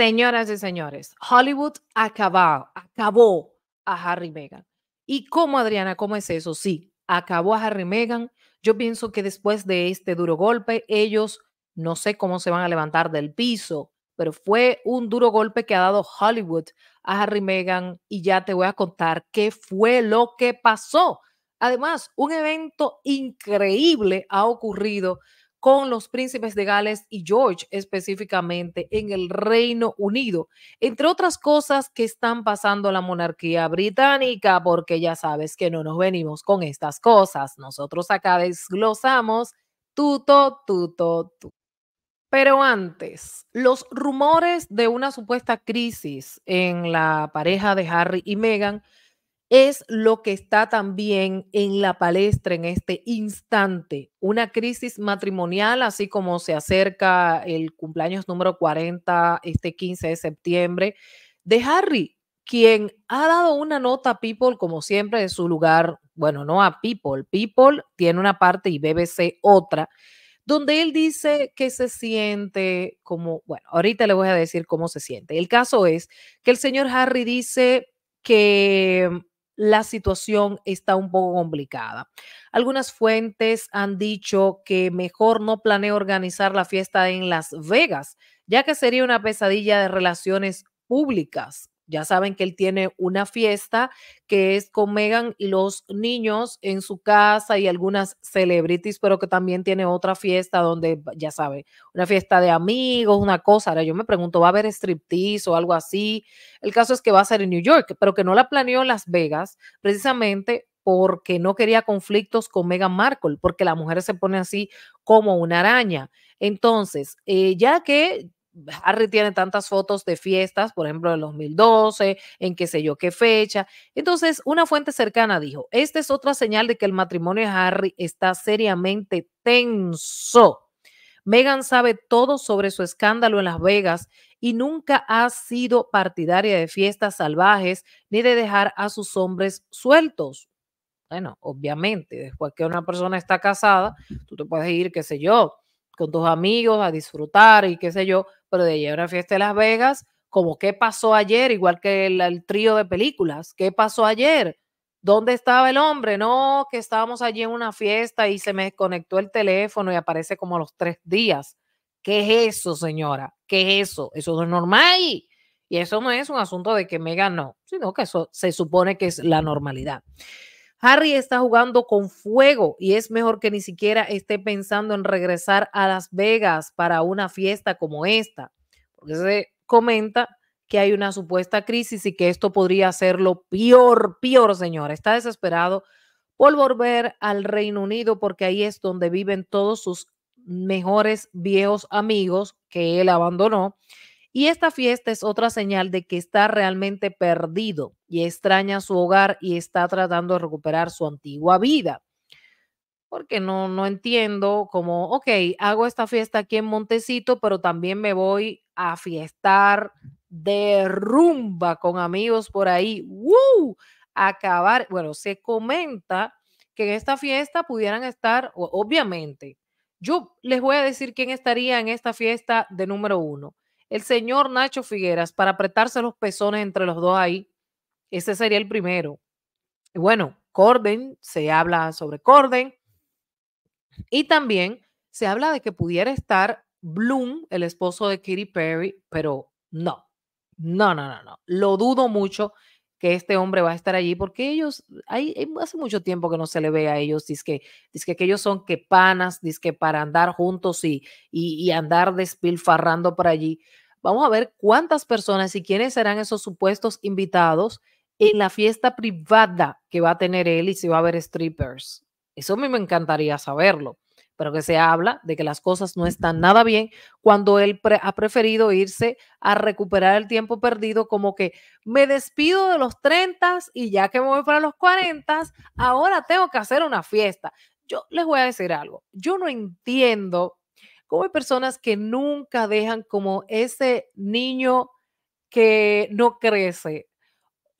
Señoras y señores, Hollywood acabó, acabó a Harry Meghan. ¿Y cómo, Adriana? ¿Cómo es eso? Sí, acabó a Harry Meghan. Yo pienso que después de este duro golpe, ellos no sé cómo se van a levantar del piso, pero fue un duro golpe que ha dado Hollywood a Harry Meghan y ya te voy a contar qué fue lo que pasó. Además, un evento increíble ha ocurrido con los príncipes de Gales y George específicamente en el Reino Unido, entre otras cosas que están pasando la monarquía británica, porque ya sabes que no nos venimos con estas cosas, nosotros acá desglosamos tuto, tuto, tuto. Pero antes, los rumores de una supuesta crisis en la pareja de Harry y Meghan es lo que está también en la palestra en este instante. Una crisis matrimonial, así como se acerca el cumpleaños número 40, este 15 de septiembre, de Harry, quien ha dado una nota a People, como siempre, de su lugar, bueno, no a People, People tiene una parte y BBC otra, donde él dice que se siente como, bueno, ahorita le voy a decir cómo se siente. El caso es que el señor Harry dice que la situación está un poco complicada. Algunas fuentes han dicho que mejor no planea organizar la fiesta en Las Vegas, ya que sería una pesadilla de relaciones públicas ya saben que él tiene una fiesta que es con Megan y los niños en su casa y algunas celebrities, pero que también tiene otra fiesta donde, ya saben, una fiesta de amigos, una cosa. Ahora yo me pregunto, ¿va a haber striptease o algo así? El caso es que va a ser en New York, pero que no la planeó en Las Vegas precisamente porque no quería conflictos con Meghan Markle, porque la mujer se pone así como una araña. Entonces, eh, ya que Harry tiene tantas fotos de fiestas, por ejemplo, en 2012, en qué sé yo qué fecha. Entonces, una fuente cercana dijo, esta es otra señal de que el matrimonio de Harry está seriamente tenso. Megan sabe todo sobre su escándalo en Las Vegas y nunca ha sido partidaria de fiestas salvajes ni de dejar a sus hombres sueltos. Bueno, obviamente, después que una persona está casada, tú te puedes ir, qué sé yo, con tus amigos a disfrutar y qué sé yo, pero de ayer una fiesta de Las Vegas, como qué pasó ayer, igual que el, trío de películas, qué pasó ayer, ¿Dónde estaba el hombre? No, que estábamos allí en una fiesta y se me desconectó el teléfono y aparece como a los tres días. ¿Qué es eso, señora? ¿Qué es eso? Eso no es normal. Y eso no es un asunto de que Megan no, sino que eso se supone que es la normalidad. Harry está jugando con fuego y es mejor que ni siquiera esté pensando en regresar a Las Vegas para una fiesta como esta, porque se comenta que hay una supuesta crisis y que esto podría hacerlo peor, peor, señor. Está desesperado por volver al Reino Unido porque ahí es donde viven todos sus mejores viejos amigos que él abandonó y esta fiesta es otra señal de que está realmente perdido y extraña su hogar y está tratando de recuperar su antigua vida. Porque no, no entiendo como, ok, hago esta fiesta aquí en Montecito, pero también me voy a fiestar de rumba con amigos por ahí. ¡Woo! Acabar. Bueno, se comenta que en esta fiesta pudieran estar, obviamente, yo les voy a decir quién estaría en esta fiesta de número uno el señor Nacho Figueras para apretarse los pezones entre los dos ahí. Ese sería el primero. bueno, Corden, se habla sobre Corden. Y también se habla de que pudiera estar Bloom, el esposo de Katy Perry, pero no, no, no, no, no. Lo dudo mucho que este hombre va a estar allí, porque ellos, hay, hace mucho tiempo que no se le ve a ellos, dice que, dice que ellos son quepanas, panas, dice que para andar juntos y, y, y andar despilfarrando por allí. Vamos a ver cuántas personas y quiénes serán esos supuestos invitados en la fiesta privada que va a tener él y si va a haber strippers. Eso a mí me encantaría saberlo pero que se habla de que las cosas no están nada bien cuando él ha preferido irse a recuperar el tiempo perdido, como que me despido de los 30 y ya que me voy para los 40, ahora tengo que hacer una fiesta. Yo les voy a decir algo, yo no entiendo cómo hay personas que nunca dejan como ese niño que no crece,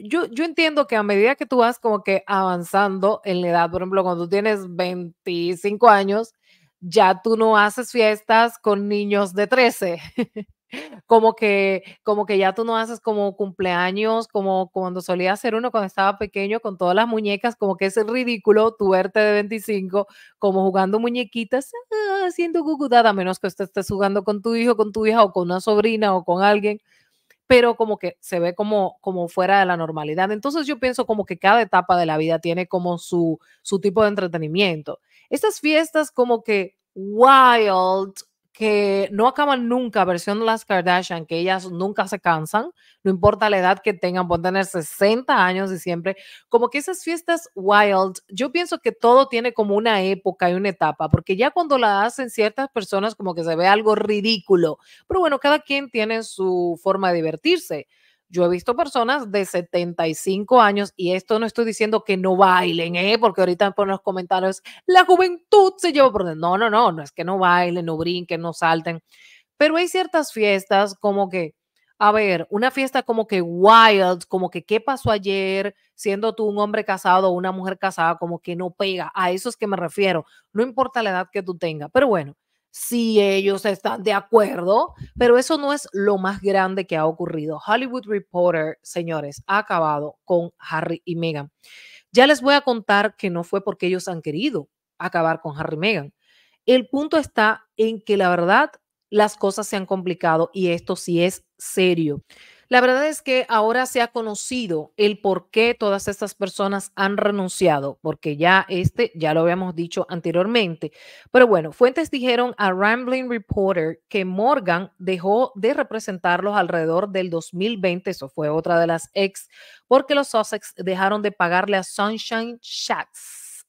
yo, yo, entiendo que a medida que tú vas como que avanzando en la edad, por ejemplo, cuando tú tienes 25 años, ya tú no haces fiestas con niños de 13. como que como que ya tú no haces como cumpleaños como cuando solía hacer uno cuando estaba pequeño con todas las muñecas como que es ridículo tu verte de 25 como jugando muñequitas ah, haciendo cucutada a menos que estés jugando con tu hijo con tu hija o con una sobrina o con alguien pero como que se ve como como fuera de la normalidad entonces yo pienso como que cada etapa de la vida tiene como su su tipo de entretenimiento estas fiestas como que wild, que no acaban nunca, versión de las Kardashian, que ellas nunca se cansan, no importa la edad que tengan, pueden tener 60 años y siempre, como que esas fiestas wild, yo pienso que todo tiene como una época y una etapa, porque ya cuando la hacen ciertas personas como que se ve algo ridículo, pero bueno, cada quien tiene su forma de divertirse. Yo he visto personas de 75 años, y esto no estoy diciendo que no bailen, ¿eh? porque ahorita por los comentarios, la juventud se lleva por... No, no, no, no es que no bailen, no brinquen, no salten. Pero hay ciertas fiestas como que, a ver, una fiesta como que wild, como que qué pasó ayer, siendo tú un hombre casado o una mujer casada, como que no pega. A eso es que me refiero. No importa la edad que tú tengas. Pero bueno, si ellos están de acuerdo, pero eso no es lo más grande que ha ocurrido. Hollywood Reporter, señores, ha acabado con Harry y Meghan. Ya les voy a contar que no fue porque ellos han querido acabar con Harry y Meghan. El punto está en que la verdad las cosas se han complicado y esto sí es serio. La verdad es que ahora se ha conocido el por qué todas estas personas han renunciado, porque ya este, ya lo habíamos dicho anteriormente. Pero bueno, fuentes dijeron a Rambling Reporter que Morgan dejó de representarlos alrededor del 2020, eso fue otra de las ex, porque los Sussex dejaron de pagarle a Sunshine Sachs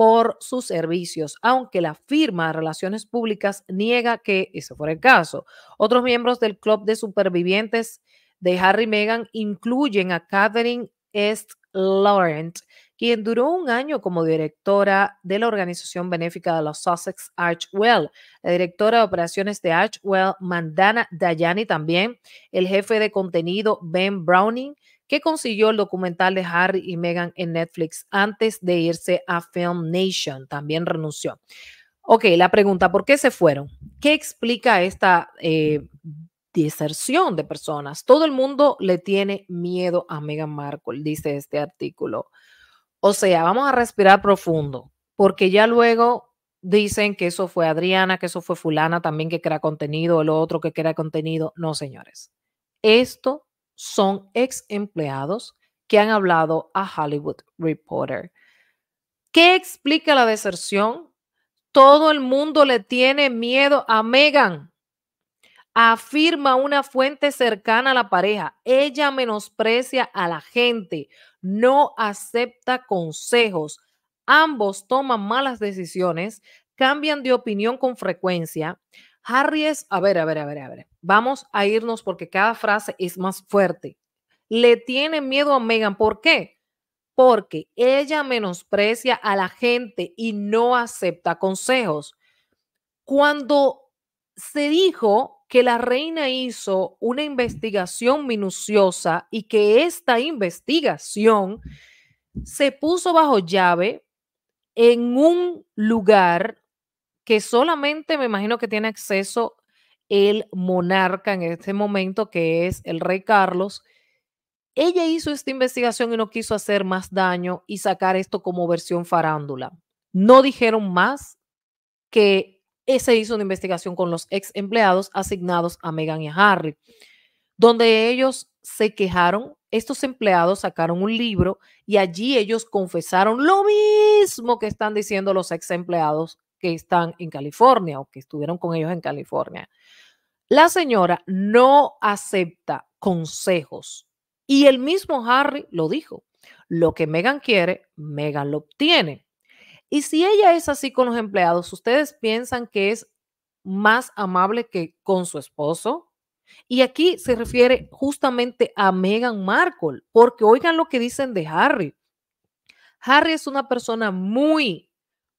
por sus servicios, aunque la firma de Relaciones Públicas niega que ese fuera el caso. Otros miembros del Club de Supervivientes de Harry Meghan incluyen a Catherine S. Laurent, quien duró un año como directora de la organización benéfica de los Sussex Archwell, la directora de operaciones de Archwell, Mandana Dayani también, el jefe de contenido Ben Browning, ¿Qué consiguió el documental de Harry y Meghan en Netflix antes de irse a Film Nation. También renunció. Ok, la pregunta, ¿por qué se fueron? ¿Qué explica esta eh, diserción deserción de personas? Todo el mundo le tiene miedo a Meghan Markle, dice este artículo. O sea, vamos a respirar profundo, porque ya luego dicen que eso fue Adriana, que eso fue fulana también que crea contenido, el otro que crea contenido. No, señores. Esto son ex empleados que han hablado a Hollywood Reporter. ¿Qué explica la deserción? Todo el mundo le tiene miedo a Megan. Afirma una fuente cercana a la pareja. Ella menosprecia a la gente, no acepta consejos. Ambos toman malas decisiones, cambian de opinión con frecuencia, Harry es, a ver, a ver, a ver, a ver, vamos a irnos porque cada frase es más fuerte. Le tiene miedo a Megan, ¿por qué? Porque ella menosprecia a la gente y no acepta consejos. Cuando se dijo que la reina hizo una investigación minuciosa y que esta investigación se puso bajo llave en un lugar que solamente me imagino que tiene acceso el monarca en este momento, que es el rey Carlos. Ella hizo esta investigación y no quiso hacer más daño y sacar esto como versión farándula. No dijeron más que se hizo una investigación con los ex empleados asignados a Meghan y a Harry, donde ellos se quejaron, estos empleados sacaron un libro y allí ellos confesaron lo mismo que están diciendo los ex empleados que están en California o que estuvieron con ellos en California. La señora no acepta consejos y el mismo Harry lo dijo. Lo que Megan quiere, Megan lo obtiene. Y si ella es así con los empleados, ¿ustedes piensan que es más amable que con su esposo? Y aquí se refiere justamente a Megan Markle, porque oigan lo que dicen de Harry. Harry es una persona muy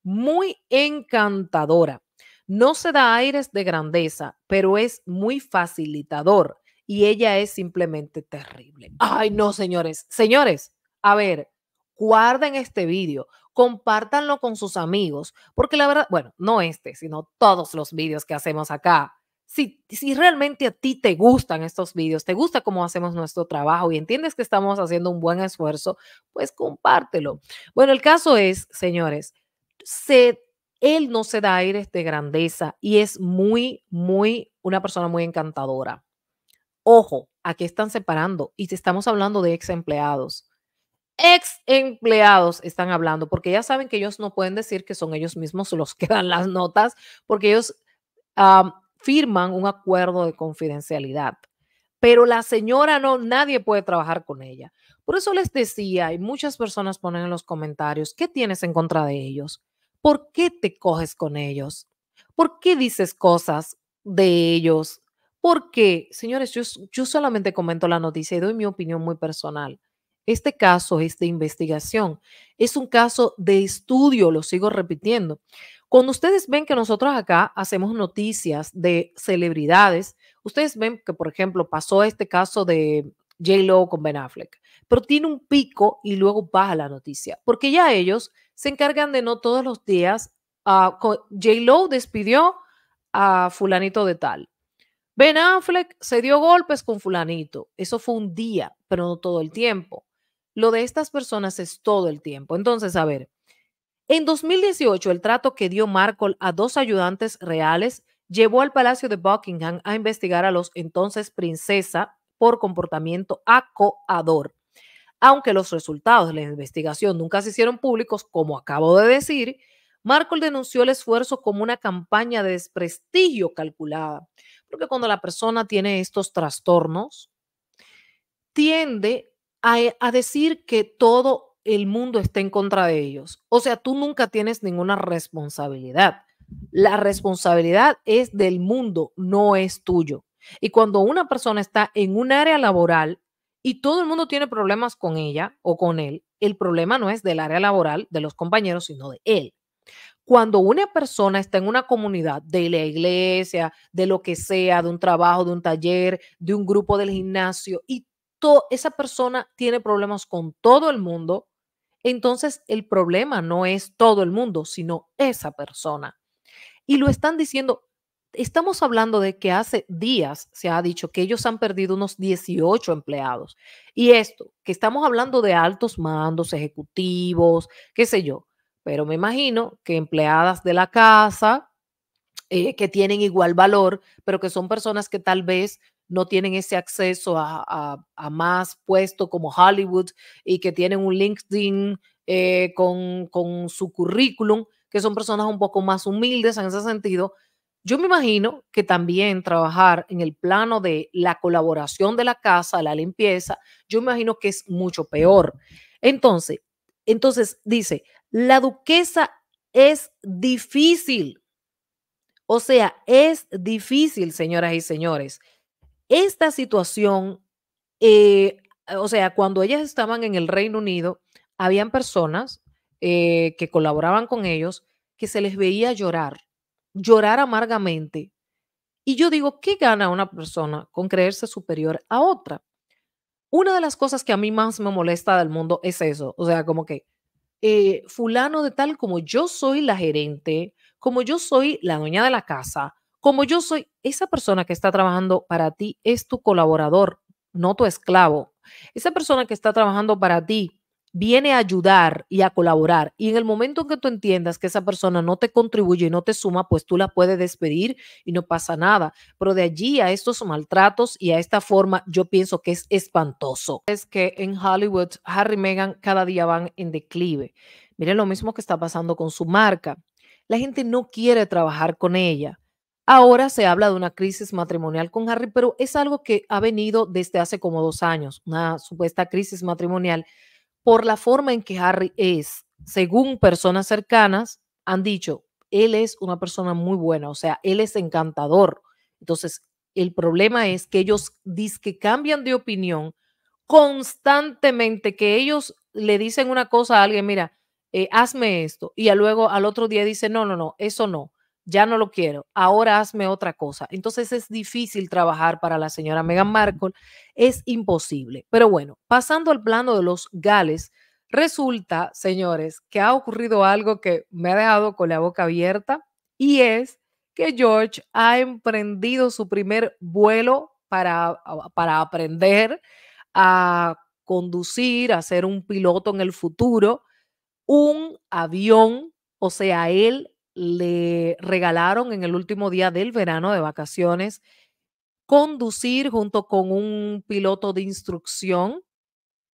muy encantadora. No se da aires de grandeza, pero es muy facilitador y ella es simplemente terrible. Ay, no, señores. Señores, a ver, guarden este vídeo, compártanlo con sus amigos, porque la verdad, bueno, no este, sino todos los vídeos que hacemos acá. Si, si realmente a ti te gustan estos vídeos, te gusta cómo hacemos nuestro trabajo y entiendes que estamos haciendo un buen esfuerzo, pues compártelo. Bueno, el caso es, señores, se, él no se da aires de grandeza y es muy, muy, una persona muy encantadora. Ojo, aquí están separando y estamos hablando de ex empleados. Ex empleados están hablando porque ya saben que ellos no pueden decir que son ellos mismos los que dan las notas porque ellos firman un acuerdo de confidencialidad. Pero la señora no, nadie puede trabajar con ella. Por eso les decía, y muchas personas ponen en los comentarios, ¿qué tienes en contra de ellos? ¿por qué te coges con ellos? ¿Por qué dices cosas de ellos? ¿Por qué? Señores, yo, solamente comento la noticia y doy mi opinión muy personal. Este caso es de investigación, es un caso de estudio, lo sigo repitiendo. Cuando ustedes ven que nosotros acá hacemos noticias de celebridades, ustedes ven que, por ejemplo, pasó este caso de J. Lo con Ben Affleck, pero tiene un pico y luego baja la noticia, porque ya ellos se encargan de no todos los días. Ah, J. Lo despidió a fulanito de tal. Ben Affleck se dio golpes con fulanito. Eso fue un día, pero no todo el tiempo. Lo de estas personas es todo el tiempo. Entonces, a ver, en 2018 el trato que dio Markle a dos ayudantes reales llevó al Palacio de Buckingham a investigar a los entonces princesa por comportamiento acoador. Aunque los resultados de la investigación nunca se hicieron públicos, como acabo de decir, marco denunció el esfuerzo como una campaña de desprestigio calculada, porque cuando la persona tiene estos trastornos, tiende a, eh, a, decir que todo el mundo está en contra de ellos. O sea, tú nunca tienes ninguna responsabilidad. La responsabilidad es del mundo, no es tuyo. Y cuando una persona está en un área laboral y todo el mundo tiene problemas con ella o con él, el problema no es del área laboral de los compañeros, sino de él. Cuando una persona está en una comunidad de la iglesia, de lo que sea, de un trabajo, de un taller, de un grupo del gimnasio, y esa persona tiene problemas con todo el mundo, entonces el problema no es todo el mundo, sino esa persona. Y lo están diciendo estamos hablando de que hace días se ha dicho que ellos han perdido unos 18 empleados. Y esto, que estamos hablando de altos mandos, ejecutivos, qué sé yo, pero me imagino que empleadas de la casa, eh, que tienen igual valor, pero que son personas que tal vez no tienen ese acceso a, más puesto como Hollywood y que tienen un LinkedIn eh, con, con su currículum, que son personas un poco más humildes en ese sentido, yo me imagino que también trabajar en el plano de la colaboración de la casa, la limpieza, yo me imagino que es mucho peor. Entonces, entonces dice, la duquesa es difícil. O sea, es difícil, señoras y señores. Esta situación, eh, o sea, cuando ellas estaban en el Reino Unido, habían personas eh, que colaboraban con ellos que se les veía llorar llorar amargamente. Y yo digo, ¿qué gana una persona con creerse superior a otra? Una de las cosas que a mí más me molesta del mundo es eso. O sea, como que eh, fulano de tal, como yo soy la gerente, como yo soy la dueña de la casa, como yo soy, esa persona que está trabajando para ti es tu colaborador, no tu esclavo. Esa persona que está trabajando para ti viene a ayudar y a colaborar. Y en el momento en que tú entiendas que esa persona no te contribuye y no te suma, pues tú la puedes despedir y no pasa nada. Pero de allí a estos maltratos y a esta forma, yo pienso que es espantoso. Es que en Hollywood, Harry y Meghan cada día van en declive. Miren lo mismo que está pasando con su marca. La gente no quiere trabajar con ella. Ahora se habla de una crisis matrimonial con Harry, pero es algo que ha venido desde hace como dos años, una supuesta crisis matrimonial por la forma en que Harry es. Según personas cercanas, han dicho, él es una persona muy buena, o sea, él es encantador. Entonces, el problema es que ellos dicen que cambian de opinión constantemente, que ellos le dicen una cosa a alguien, mira, eh, hazme esto, y luego al otro día dice, no, no, no, eso no ya no lo quiero, ahora hazme otra cosa. Entonces es difícil trabajar para la señora Meghan Markle, es imposible. Pero bueno, pasando al plano de los gales, resulta, señores, que ha ocurrido algo que me ha dejado con la boca abierta y es que George ha emprendido su primer vuelo para, para aprender a conducir, a ser un piloto en el futuro, un avión, o sea, él le regalaron en el último día del verano de vacaciones conducir junto con un piloto de instrucción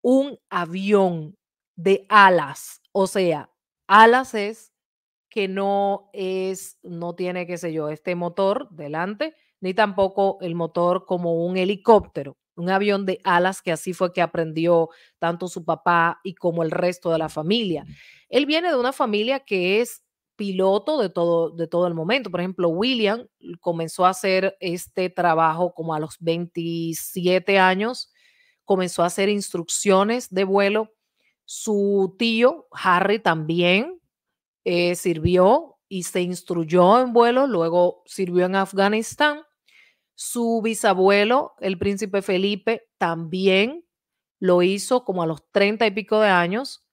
un avión de alas. O sea, alas es que no es, no tiene, qué sé yo, este motor delante, ni tampoco el motor como un helicóptero, un avión de alas que así fue que aprendió tanto su papá y como el resto de la familia. Él viene de una familia que es piloto de todo, de todo el momento. Por ejemplo, William comenzó a hacer este trabajo como a los 27 años, comenzó a hacer instrucciones de vuelo. Su tío, Harry, también eh, sirvió y se instruyó en vuelo, luego sirvió en Afganistán. Su bisabuelo, el príncipe Felipe, también lo hizo como a los 30 y pico de años.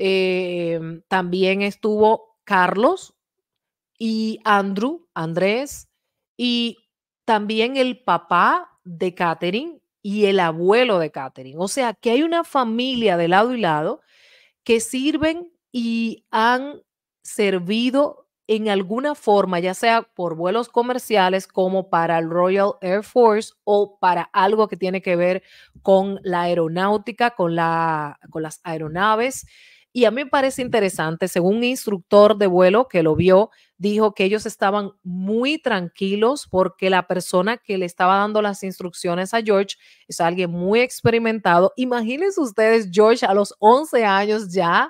Em, también estuvo Carlos y Andrew, Andrés, y también el papá de Catherine y el abuelo de Catherine. O sea, que hay una familia de lado y lado que sirven y han servido en alguna forma, ya sea por vuelos comerciales como para el Royal Air Force o para algo que tiene que ver con la aeronáutica, con, la, con las aeronaves. Y a mí me parece interesante, según un instructor de vuelo que lo vio, dijo que ellos estaban muy tranquilos porque la persona que le estaba dando las instrucciones a George es alguien muy experimentado. Imagínense ustedes, George, a los 11 años ya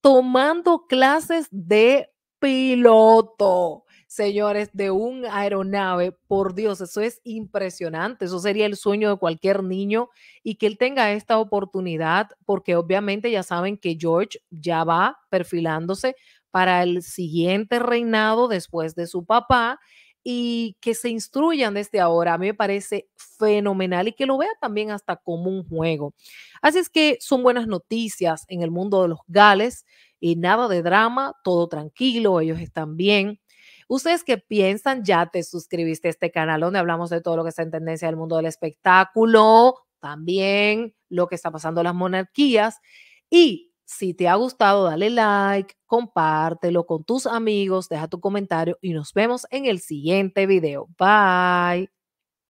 tomando clases de piloto señores, de un aeronave. Por Dios, eso es impresionante. Eso sería el sueño de cualquier niño y que él tenga esta oportunidad, porque obviamente ya saben que George ya va perfilándose para el siguiente reinado después de su papá y que se instruyan desde ahora. A mí me parece fenomenal y que lo vea también hasta como un juego. Así es que son buenas noticias en el mundo de los gales y nada de drama, todo tranquilo, ellos están bien. ¿Ustedes que piensan? ¿Ya te suscribiste a este canal donde hablamos de todo lo que está en tendencia del mundo del espectáculo? También lo que está pasando en las monarquías. Y si te ha gustado, dale like, compártelo con tus amigos, deja tu comentario y nos vemos en el siguiente video. Bye.